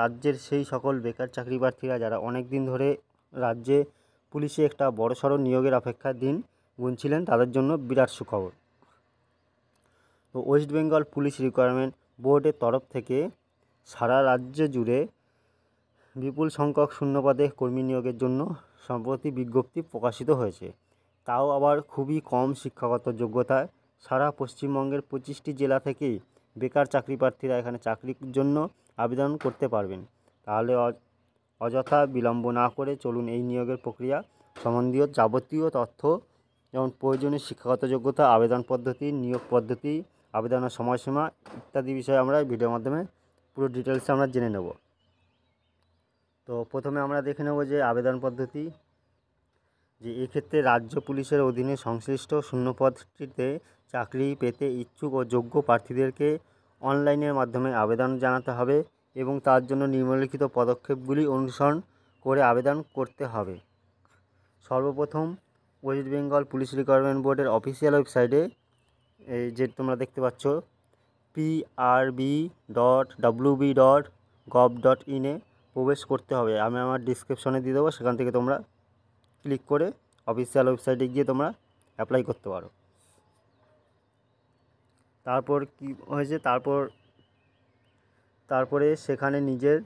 রাজ্যের সেই সকল বেকার চাকরি প্রার্থীরা যারা অনেক দিন ধরে রাজ্যে পুলিশে একটা বড়সড় নিয়োগের অপেক্ষার দিন গুনছিলেন তাদের জন্য বিরাট সুখবর তো ওয়েস্ট বেঙ্গল পুলিশ রিকোয়ারমেন্ট বোর্ডের তরফ থেকে সারা রাজ্য জুড়ে বিপুল সংখ্যক শূন্যপদে কর্মী নিয়োগের জন্য সম্প্রতি বিজ্ঞপ্তি প্রকাশিত হয়েছে তাও আবার খুবই কম শিক্ষাগত যোগ্যতায় সারা পশ্চিমবঙ্গের পঁচিশটি জেলা থেকেই বেকার চাকরি প্রার্থীরা এখানে চাকরির জন্য আবেদন করতে পারবেন তাহলে অযথা বিলম্ব না করে চলুন এই নিয়োগের প্রক্রিয়া সম্বন্ধীয় যাবতীয় তথ্য যেমন প্রয়োজনীয় শিক্ষাগত যোগ্যতা আবেদন পদ্ধতি নিয়োগ পদ্ধতি আবেদনের সময়সীমা ইত্যাদি বিষয়ে আমরা ভিডিওর মাধ্যমে পুরো ডিটেলসে আমরা জেনে নেব তো প্রথমে আমরা দেখে নেব যে আবেদন পদ্ধতি যে এক্ষেত্রে রাজ্য পুলিশের অধীনে সংশ্লিষ্ট শূন্যপদটিতে চাকরি পেতে ইচ্ছুক ও যোগ্য প্রার্থীদেরকে অনলাইনের মাধ্যমে আবেদন জানাতে হবে এবং তার জন্য নিম্নলিখিত পদক্ষেপগুলি অনুসরণ করে আবেদন করতে হবে সর্বপ্রথম ওয়েস্ট বেঙ্গল পুলিশ রিক্রুটমেন্ট বোর্ডের অফিসিয়াল ওয়েবসাইটে এই যে তোমরা দেখতে পাচ্ছ PRB dot B dot gov dot ইনে প্রবেশ করতে হবে আমি আমার ডিসক্রিপশনে দিয়ে দেবো সেখান থেকে তোমরা ক্লিক করে অফিসিয়াল ওয়েবসাইটে গিয়ে তোমরা অ্যাপ্লাই করতে পারো তারপর কি হয়েছে তারপর তারপরে সেখানে নিজের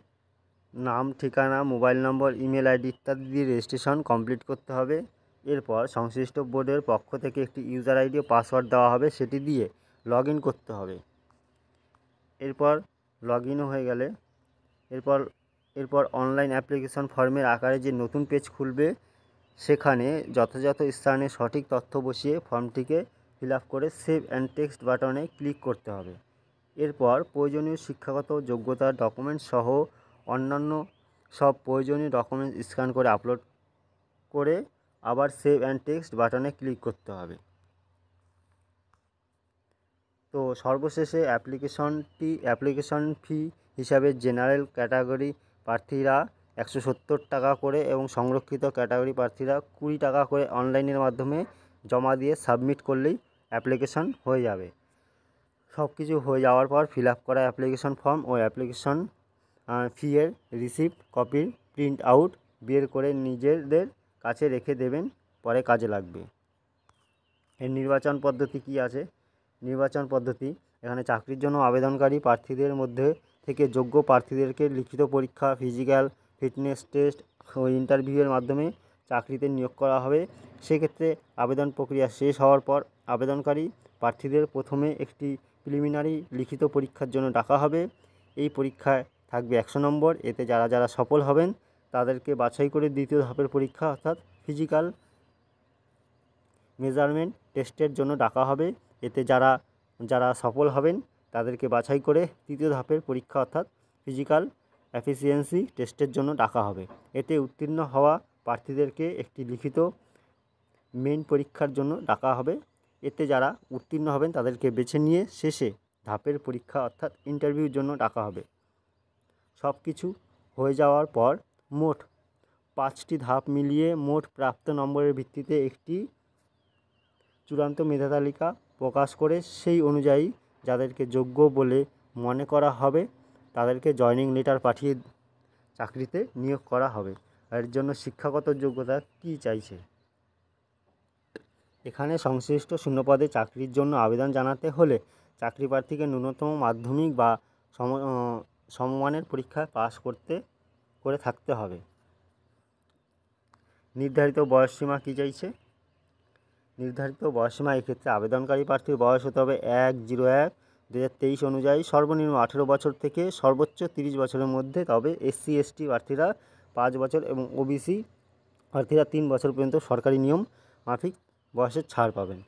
নাম ঠিকানা মোবাইল নম্বর ইমেল আইডি ইত্যাদি দিয়ে রেজিস্ট্রেশন কমপ্লিট করতে হবে এরপর সংশ্লিষ্ট বোর্ডের পক্ষ থেকে একটি ইউজার আইডি ও পাসওয়ার্ড দেওয়া হবে সেটি দিয়ে লগ করতে হবে এরপর লগ হয়ে গেলে এরপর এরপর অনলাইন অ্যাপ্লিকেশন ফর্মের আকারে যে নতুন পেজ খুলবে সেখানে যথাযথ স্থানে সঠিক তথ্য বসিয়ে ফর্মটিকে ফিল করে সেভ অ্যান্ড টেক্সট বাটনে ক্লিক করতে হবে এরপর প্রয়োজনীয় শিক্ষাগত যোগ্যতার ডকুমেন্ট সহ অন্যান্য সব প্রয়োজনীয় ডকুমেন্টস স্ক্যান করে আপলোড করে আবার সেভ অ্যান্ড টেক্সট বাটনে ক্লিক করতে হবে তো সর্বশেষে অ্যাপ্লিকেশনটি অ্যাপ্লিকেশন ফি হিসাবে জেনারেল ক্যাটাগরি প্রার্থীরা একশো সত্তর টাকা করে এবং সংরক্ষিত ক্যাটাগরি প্রার্থীরা কুড়ি টাকা করে অনলাইনের মাধ্যমে জমা দিয়ে সাবমিট করলেই অ্যাপ্লিকেশন হয়ে যাবে সব কিছু হয়ে যাওয়ার পর ফিল আপ করা অ্যাপ্লিকেশন ফর্ম ও অ্যাপ্লিকেশন ফিয়ের রিসিপ্ট কপির প্রিন্ট আউট বের করে নিজেদের কাছে রেখে দেবেন পরে কাজে লাগবে এর নির্বাচন পদ্ধতি কি আছে নির্বাচন পদ্ধতি এখানে চাকরির জন্য আবেদনকারী প্রার্থীদের মধ্যে থেকে যোগ্য প্রার্থীদেরকে লিখিত পরীক্ষা ফিজিক্যাল ফিটনেস টেস্ট ও ইন্টারভিউয়ের মাধ্যমে চাকরিতে নিয়োগ করা হবে সেক্ষেত্রে আবেদন প্রক্রিয়া শেষ হওয়ার পর আবেদনকারী প্রার্থীদের প্রথমে একটি প্রিলিমিনারি লিখিত পরীক্ষার জন্য ডাকা হবে এই পরীক্ষায় থাকবে একশো নম্বর এতে যারা যারা সফল হবেন তাদেরকে বাছাই করে দ্বিতীয় ধাপের পরীক্ষা অর্থাৎ ফিজিক্যাল মেজারমেন্ট টেস্টের জন্য ডাকা হবে এতে যারা যারা সফল হবেন তাদেরকে বাছাই করে তৃতীয় ধাপের পরীক্ষা অর্থাৎ ফিজিক্যাল এফিসিয়েন্সি টেস্টের জন্য ডাকা হবে এতে উত্তীর্ণ হওয়া প্রার্থীদেরকে একটি লিখিত মেন পরীক্ষার জন্য ডাকা হবে এতে যারা উত্তীর্ণ হবেন তাদেরকে বেছে নিয়ে শেষে ধাপের পরীক্ষা অর্থাৎ ইন্টারভিউর জন্য ডাকা হবে সব কিছু হয়ে যাওয়ার পর মোট পাঁচটি ধাপ মিলিয়ে মোট প্রাপ্ত নম্বরের ভিত্তিতে একটি চূড়ান্ত মেধা তালিকা প্রকাশ করে সেই অনুযায়ী যাদেরকে যোগ্য বলে মনে করা হবে তাদেরকে জয়নিং লেটার পাঠিয়ে চাকরিতে নিয়োগ করা হবে এর জন্য শিক্ষাগত যোগ্যতা কি চাইছে এখানে সংশ্লিষ্ট শূন্যপদে চাকরির জন্য আবেদন জানাতে হলে চাকরি প্রার্থীকে ন্যূনতম মাধ্যমিক বা সম সমমানের পরীক্ষায় পাশ করতে করে থাকতে হবে নির্ধারিত বয়সসীমা কী চাইছে নির্ধারিত বয়সসীমা এক্ষেত্রে আবেদনকারী প্রার্থীর বয়স হতে হবে এক জিরো এক দু অনুযায়ী সর্বনিম্ন আঠেরো বছর থেকে সর্বোচ্চ তিরিশ বছরের মধ্যে তবে এসসি এসটি প্রার্থীরা পাঁচ বছর এবং ওবিসি প্রার্থীরা তিন বছর পর্যন্ত সরকারি নিয়ম মাফিক বয়সের ছাড় পাবেন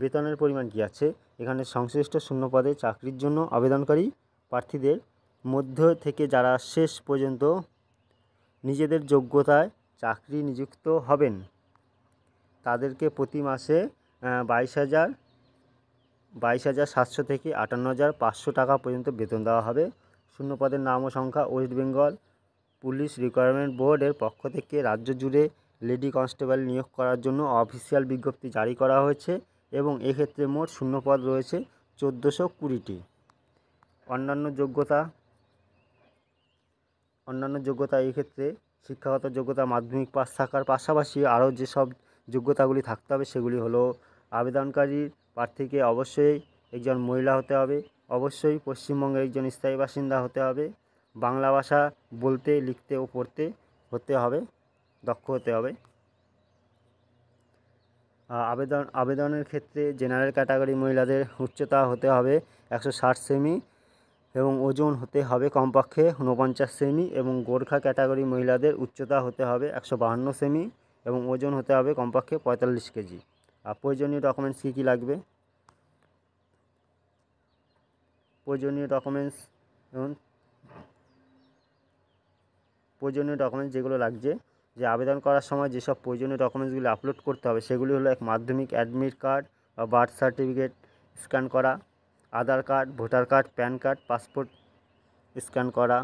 বেতনের পরিমাণ কি আছে এখানে সংশ্লিষ্ট শূন্যপদে চাকরির জন্য আবেদনকারী প্রার্থীদের মধ্য থেকে যারা শেষ পর্যন্ত নিজেদের যোগ্যতায় চাকরি নিযুক্ত হবেন তাদেরকে প্রতি মাসে বাইশ হাজার বাইশ হাজার সাতশো থেকে আটান্ন হাজার পাঁচশো টাকা পর্যন্ত বেতন দেওয়া হবে শূন্যপদের নাম ও সংখ্যা ওয়েস্ট বেঙ্গল পুলিশ রিকোয়ারমেন্ট বোর্ডের পক্ষ থেকে রাজ্য জুড়ে লেডি কনস্টেবল নিয়োগ করার জন্য অফিসিয়াল বিজ্ঞপ্তি জারি করা হয়েছে এবং এক্ষেত্রে মোট শূন্যপদ রয়েছে চোদ্দোশো কুড়িটি অন্যান্য যোগ্যতা অন্যান্য যোগ্যতা এক্ষেত্রে শিক্ষাগত যোগ্যতা মাধ্যমিক পাস থাকার পাশাপাশি আরও যেসব যোগ্যতাগুলি থাকতে হবে সেগুলি হলো আবেদনকারীর প্রার্থীকে অবশ্যই একজন মহিলা হতে হবে অবশ্যই পশ্চিমবঙ্গের একজন স্থায়ী বাসিন্দা হতে হবে বাংলা ভাষা বলতে লিখতে ও পড়তে হতে হবে দক্ষ হতে হবে আবেদন আবেদনের ক্ষেত্রে জেনারেল ক্যাটাগরি মহিলাদের উচ্চতা হতে হবে একশো ষাট সেমি এবং ওজন হতে হবে কমপক্ষে ঊনপঞ্চাশ সেমি এবং গোর্খা ক্যাটাগরি মহিলাদের উচ্চতা হতে হবে একশো বাহান্ন সেমি এবং ওজন হতে হবে কমপক্ষে পঁয়তাল্লিশ কেজি আর প্রয়োজনীয় ডকুমেন্টস কী কী লাগবে প্রয়োজনীয় ডকুমেন্টস প্রয়োজনীয় ডকুমেন্টস যেগুলো লাগছে যে আবেদন করার সময় যেসব প্রয়োজনীয় ডকুমেন্টসগুলি আপলোড করতে হবে সেগুলি হলো এক মাধ্যমিক অ্যাডমিট কার্ড বা বার্থ সার্টিফিকেট স্ক্যান করা Aadhaar card voter card PAN card passport scan করা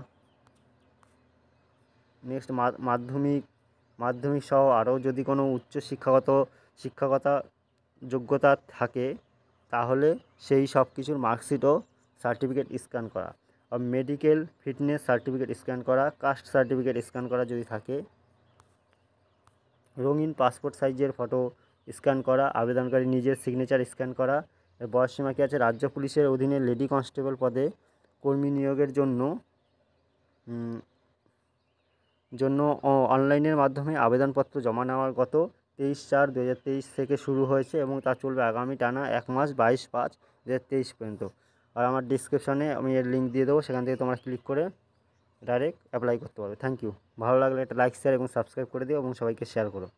নেক্সট মাধ্যমিক মাধ্যমিক সহ আরও যদি কোনো উচ্চ শিক্ষাগত শিক্ষাগতা যোগ্যতা থাকে তাহলে সেই সব কিছুর মার্কশিটও সার্টিফিকেট স্ক্যান করা মেডিকেল ফিটনেস সার্টিফিকেট স্ক্যান করা কাস্ট সার্টিফিকেট স্ক্যান করা যদি থাকে রঙিন পাসপোর্ট সাইজের ফটো স্ক্যান করা আবেদনকারী নিজের সিগনেচার স্ক্যান করা সীমা কি আছে রাজ্য পুলিশের অধীনে লেডি কনস্টেবল পদে কর্মী নিয়োগের জন্য জন্য অনলাইনের মাধ্যমে আবেদনপত্র জমা নেওয়ার গত তেইশ চার দু থেকে শুরু হয়েছে এবং তা চলবে আগামী টানা এক মাস বাইশ পাঁচ দু পর্যন্ত আর আমার ডিসক্রিপশানে আমি এর লিঙ্ক দিয়ে দেবো সেখান থেকে তোমরা ক্লিক করে ডাইরেক্ট অ্যাপ্লাই করতে পারবে থ্যাংক ইউ ভালো লাগলে একটা লাইক শেয়ার এবং সাবস্ক্রাইব করে দিও এবং সবাইকে শেয়ার করো